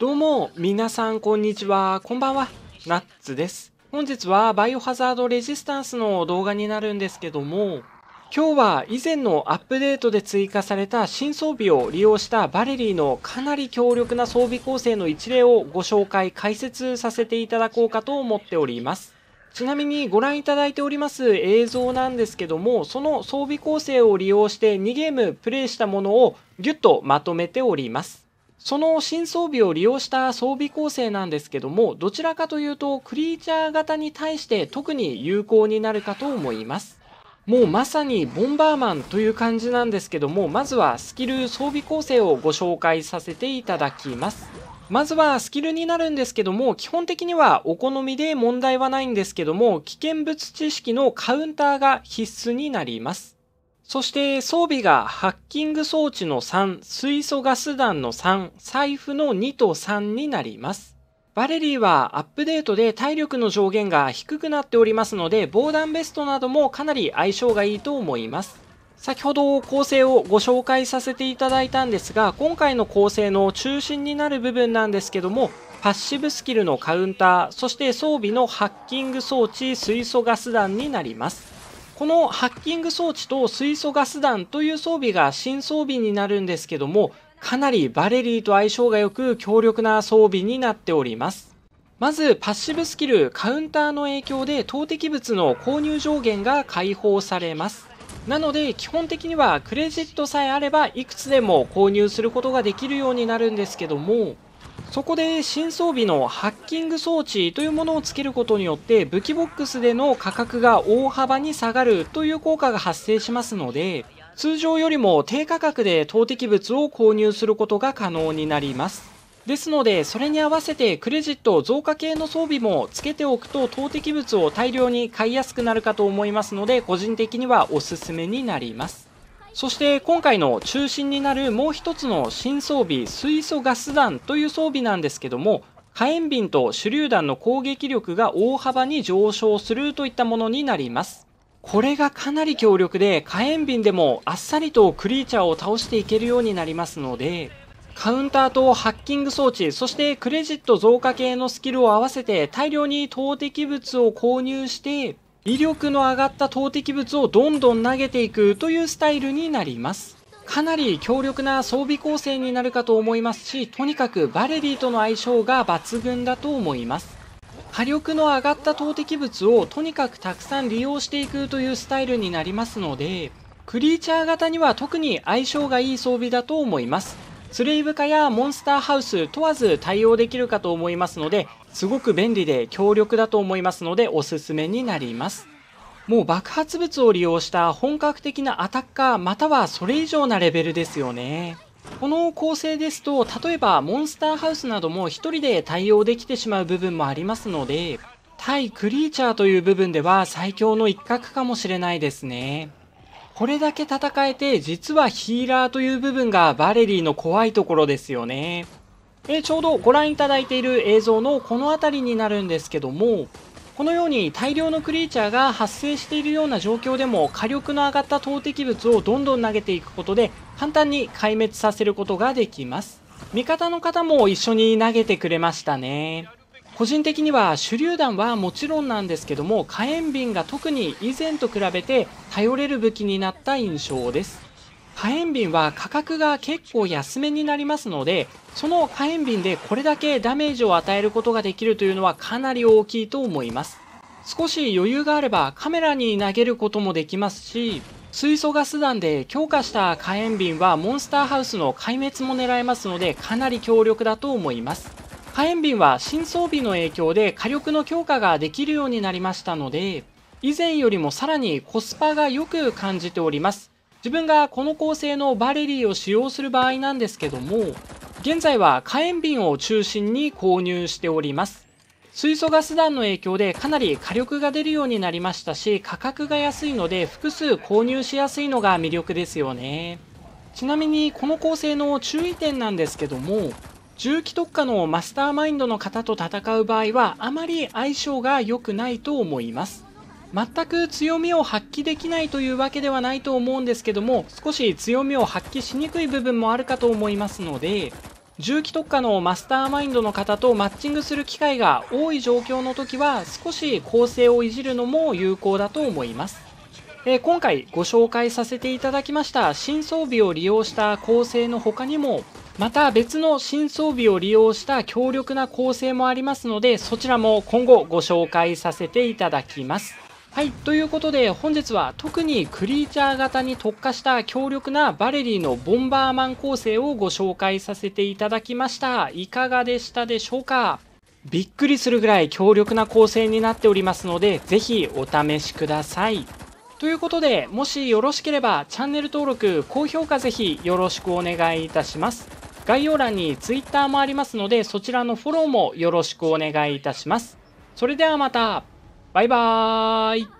どうも、皆さん、こんにちは。こんばんは。ナッツです。本日は、バイオハザードレジスタンスの動画になるんですけども、今日は以前のアップデートで追加された新装備を利用したバレリーのかなり強力な装備構成の一例をご紹介、解説させていただこうかと思っております。ちなみにご覧いただいております映像なんですけども、その装備構成を利用して2ゲームプレイしたものをギュッとまとめております。その新装備を利用した装備構成なんですけどもどちらかというとクリーチャー型に対して特に有効になるかと思いますもうまさにボンバーマンという感じなんですけどもまずはスキル装備構成をご紹介させていただきますまずはスキルになるんですけども基本的にはお好みで問題はないんですけども危険物知識のカウンターが必須になりますそして装備がハッキング装置の3、水素ガス弾の3、財布の2と3になります。バレリーはアップデートで体力の上限が低くなっておりますので防弾ベストなどもかなり相性がいいと思います。先ほど構成をご紹介させていただいたんですが今回の構成の中心になる部分なんですけどもパッシブスキルのカウンターそして装備のハッキング装置水素ガス弾になります。このハッキング装置と水素ガス弾という装備が新装備になるんですけども、かなりバレリーと相性が良く強力な装備になっております。まずパッシブスキルカウンターの影響で投擲物の購入上限が解放されます。なので基本的にはクレジットさえあればいくつでも購入することができるようになるんですけどもそこで新装備のハッキング装置というものをつけることによって武器ボックスでの価格が大幅に下がるという効果が発生しますので通常よりも低価格で投擲物を購入することが可能になりますですのでそれに合わせてクレジット増加系の装備もつけておくと投擲物を大量に買いやすくなるかと思いますので個人的にはおすすめになりますそして今回の中心になるもう一つの新装備水素ガス弾という装備なんですけども火炎瓶と手榴弾の攻撃力が大幅に上昇するといったものになりますこれがかなり強力で火炎瓶でもあっさりとクリーチャーを倒していけるようになりますのでカウンターとハッキング装置そしてクレジット増加系のスキルを合わせて大量に投擲物を購入して威力の上がった投擲物をどんどん投げていくというスタイルになりますかなり強力な装備構成になるかと思いますしとにかくバレリーとの相性が抜群だと思います火力の上がった投擲物をとにかくたくさん利用していくというスタイルになりますのでクリーチャー型には特に相性がいい装備だと思いますスレイブ化やモンスターハウス問わず対応できるかと思いますので、すごく便利で強力だと思いますのでおすすめになります。もう爆発物を利用した本格的なアタッカーまたはそれ以上なレベルですよね。この構成ですと、例えばモンスターハウスなども1人で対応できてしまう部分もありますので、対クリーチャーという部分では最強の一角かもしれないですね。これだけ戦えて、実はヒーラーという部分がバレリーの怖いところですよね。えちょうどご覧いただいている映像のこの辺りになるんですけども、このように大量のクリーチャーが発生しているような状況でも火力の上がった投擲物をどんどん投げていくことで簡単に壊滅させることができます。味方の方も一緒に投げてくれましたね。個人的には手榴弾はもちろんなんですけども火炎瓶が特に以前と比べて頼れる武器になった印象です火炎瓶は価格が結構安めになりますのでその火炎瓶でこれだけダメージを与えることができるというのはかなり大きいと思います少し余裕があればカメラに投げることもできますし水素ガス弾で強化した火炎瓶はモンスターハウスの壊滅も狙えますのでかなり強力だと思います火炎瓶は新装備の影響で火力の強化ができるようになりましたので、以前よりもさらにコスパがよく感じております。自分がこの構成のバレリーを使用する場合なんですけども、現在は火炎瓶を中心に購入しております。水素ガス弾の影響でかなり火力が出るようになりましたし、価格が安いので複数購入しやすいのが魅力ですよね。ちなみにこの構成の注意点なんですけども、銃器特化のマスターマインドの方と戦う場合はあまり相性が良くないと思います全く強みを発揮できないというわけではないと思うんですけども少し強みを発揮しにくい部分もあるかと思いますので重機特化のマスターマインドの方とマッチングする機会が多い状況の時は少し構成をいじるのも有効だと思います、えー、今回ご紹介させていただきました新装備を利用した構成の他にもまた別の新装備を利用した強力な構成もありますのでそちらも今後ご紹介させていただきますはいということで本日は特にクリーチャー型に特化した強力なバレリーのボンバーマン構成をご紹介させていただきましたいかがでしたでしょうかびっくりするぐらい強力な構成になっておりますのでぜひお試しくださいということでもしよろしければチャンネル登録高評価ぜひよろしくお願いいたします概要欄にツイッターもありますので、そちらのフォローもよろしくお願いいたします。それではまたバイバーイ